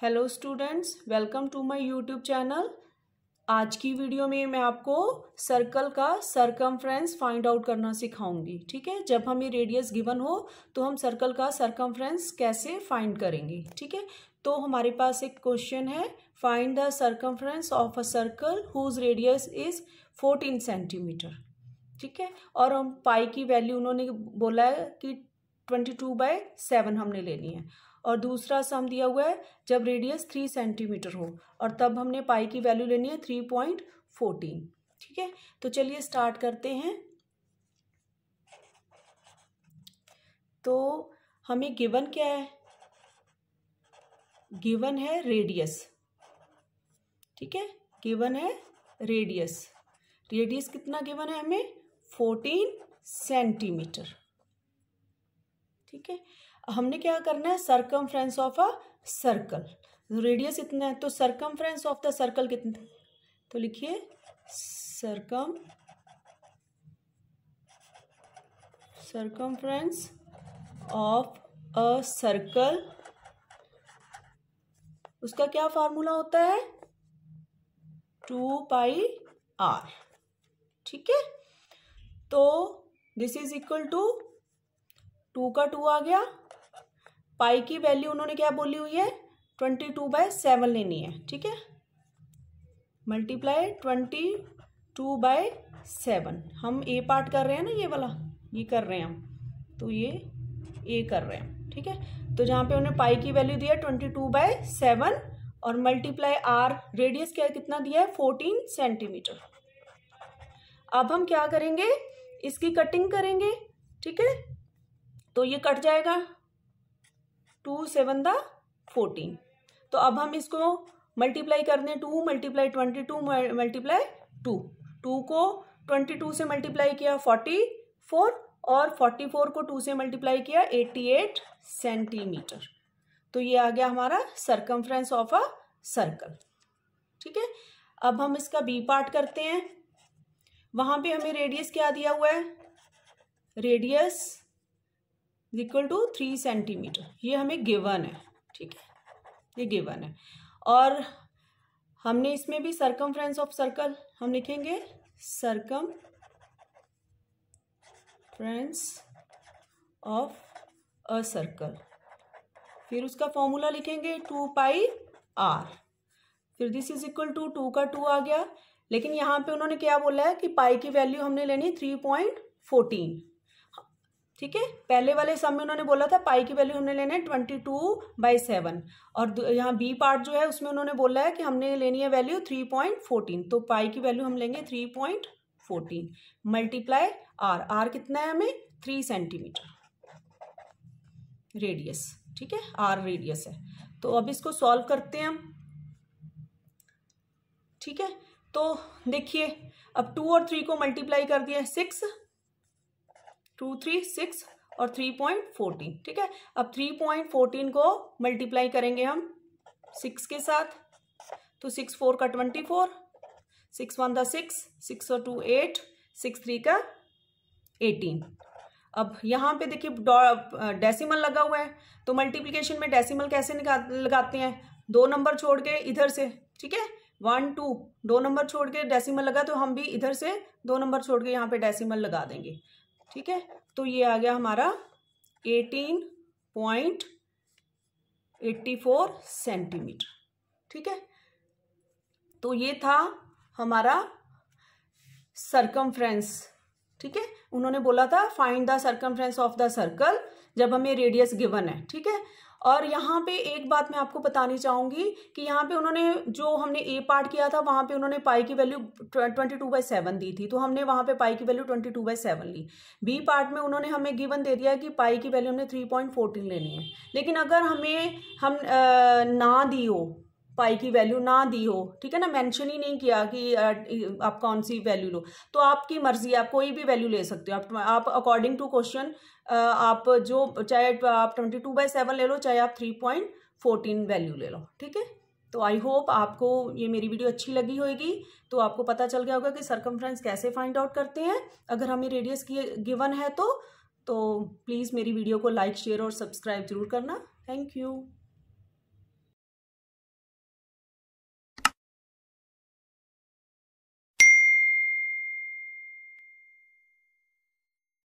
hello students welcome to my YouTube channel आज की video में मैं आपको सर्कल का सरकमफ्रेंस फाइंड आउट करना सिखाऊंगी ठीक है जब हमें रेडियस गिवन हो तो हम सर्कल का सरकमफ्रेंस कैसे फाइंड करेंगे ठीक है तो हमारे पास एक क्वेश्चन है find the circumference of a circle whose radius is fourteen centimetre ठीक है और हम पाई की वैल्यू उन्होंने बोला है कि ट्वेंटी टू बाई सेवन हमने लेनी है और दूसरा सम दिया हुआ है जब रेडियस थ्री सेंटीमीटर हो और तब हमने पाई की वैल्यू लेनी है थ्री पॉइंट फोर्टीन ठीक है तो चलिए स्टार्ट करते हैं तो हमें गिवन क्या है गिवन है रेडियस ठीक है गिवन है रेडियस रेडियस कितना गिवन है हमें फोर्टीन सेंटीमीटर ठीक है हमने क्या करना है circum of a circle radius इतना है तो सर्कम ऑफ द सर्कल कितना तो लिखिए circum circum of a circle उसका क्या फार्मूला होता है टू पाई आर ठीक है तो this is equal to two का टू आ गया पाई की वैल्यू उन्होंने क्या बोली हुई है ट्वेंटी टू बाय सेवन लेनी है ठीक है multiply twenty two by seven हम ए पार्ट कर रहे हैं ना ये वाला ये कर रहे हैं हम तो ये ए कर रहे हैं ठीक है तो जहाँ पे उन्हें पाई की वैल्यू दिया ट्वेंटी टू बाय सेवन और मल्टीप्लाई आर रेडियस क्या कितना दिया है फोर्टीन सेंटीमीटर अब हम क्या करेंगे इसकी कटिंग करेंगे ठीक है तो ये कट जाएगा टू सेवन द फोर्टीन तो अब हम इसको मल्टीप्लाई कर दें two multiply twenty two multiply two two को ट्वेंटी टू से मल्टीप्लाई किया फोर्टी फोर और फोर्टी फोर को टू से मल्टीप्लाई किया एट्टी एट सेंटीमीटर तो ये आ गया हमारा सरकमफ्रेंस ऑफ अ सर्कल ठीक है अब हम इसका बी पार्ट करते हैं वहाँ पे हमें रेडियस क्या दिया हुआ है radius is equal to three centimetre ये हमें गिवन है ठीक है ये गिवन है और हमने इसमें भी सरकम ऑफ सर्कल हम लिखेंगे circumference of a circle फिर उसका फॉर्मूला लिखेंगे टू पाई आर फिर this is equal to two का टू आ गया लेकिन यहाँ पे उन्होंने क्या बोला है कि पाई की वैल्यू हमने लेनी थ्री पॉइंट फोर्टीन ठीक है पहले वाले सम में उन्होंने बोला था पाई की वैल्यू हमने लेना है ट्वेंटी टू बाई सेवन और यहाँ बी पार्ट जो है उसमें उन्होंने बोला है कि हमने लेनी है वैल्यू थ्री पॉइंट फोर्टीन तो पाई की वैल्यू हम लेंगे three point fourteen multiply R R कितना है हमें थ्री सेंटीमीटर रेडियस ठीक है आर रेडियस है तो अब इसको सॉल्व करते हैं हम ठीक है तो देखिए अब टू और थ्री को मल्टीप्लाई कर दिया सिक्स टू थ्री सिक्स और थ्री पॉइंट फोर्टीन ठीक है अब थ्री पॉइंट फोर्टीन को मल्टीप्लाई करेंगे हम सिक्स के साथ तो सिक्स फोर का twenty four six one the six six और टू एट सिक्स थ्री का एटीन अब यहाँ पे देखिए डेसिमल लगा हुआ है तो मल्टीप्लिकेशन में डेसिमल कैसे लगाते हैं दो नंबर छोड़ के इधर से ठीक है वन टू दो नंबर छोड़ के डेसिमल लगा तो हम भी इधर से दो नंबर छोड़ के यहाँ पे डेसिमल लगा देंगे ठीक है तो ये आ गया हमारा eighteen point eighty four centimetre ठीक है तो ये था हमारा सरकमफ्रेंस ठीक है उन्होंने बोला था find the circumference of the circle जब हमें रेडियस गिवन है ठीक है और यहाँ पे एक बात मैं आपको बतानी चाहूंगी कि यहाँ पे उन्होंने जो हमने ए पार्ट किया था वहाँ पे उन्होंने पाई की value twenty two by seven दी थी तो हमने वहाँ पे पाई की value twenty two by seven ली बी पार्ट में उन्होंने हमें गिवन दे दिया कि पाई की वैल्यू हमने थ्री पॉइंट फोर्टीन लेनी है लेकिन अगर हमें हम आ, ना दी हो पाई की वैल्यू ना दी हो ठीक है ना मेंशन ही नहीं किया कि आप कौन सी वैल्यू लो तो आपकी मर्जी आप कोई भी वैल्यू ले सकते हो आप अकॉर्डिंग टू क्वेश्चन आप जो चाहे आप ट्वेंटी टू बाई सेवन ले लो चाहे आप थ्री पॉइंट फोर्टीन वैल्यू ले लो ठीक है तो आई होप आपको ये मेरी वीडियो अच्छी लगी होगी तो आपको पता चल गया होगा कि सरकमफ्रेंस कैसे फाइंड आउट करते हैं अगर हमें रेडियस की गिवन है तो तो प्लीज़ मेरी वीडियो को लाइक शेयर और सब्सक्राइब जरूर करना थैंक यू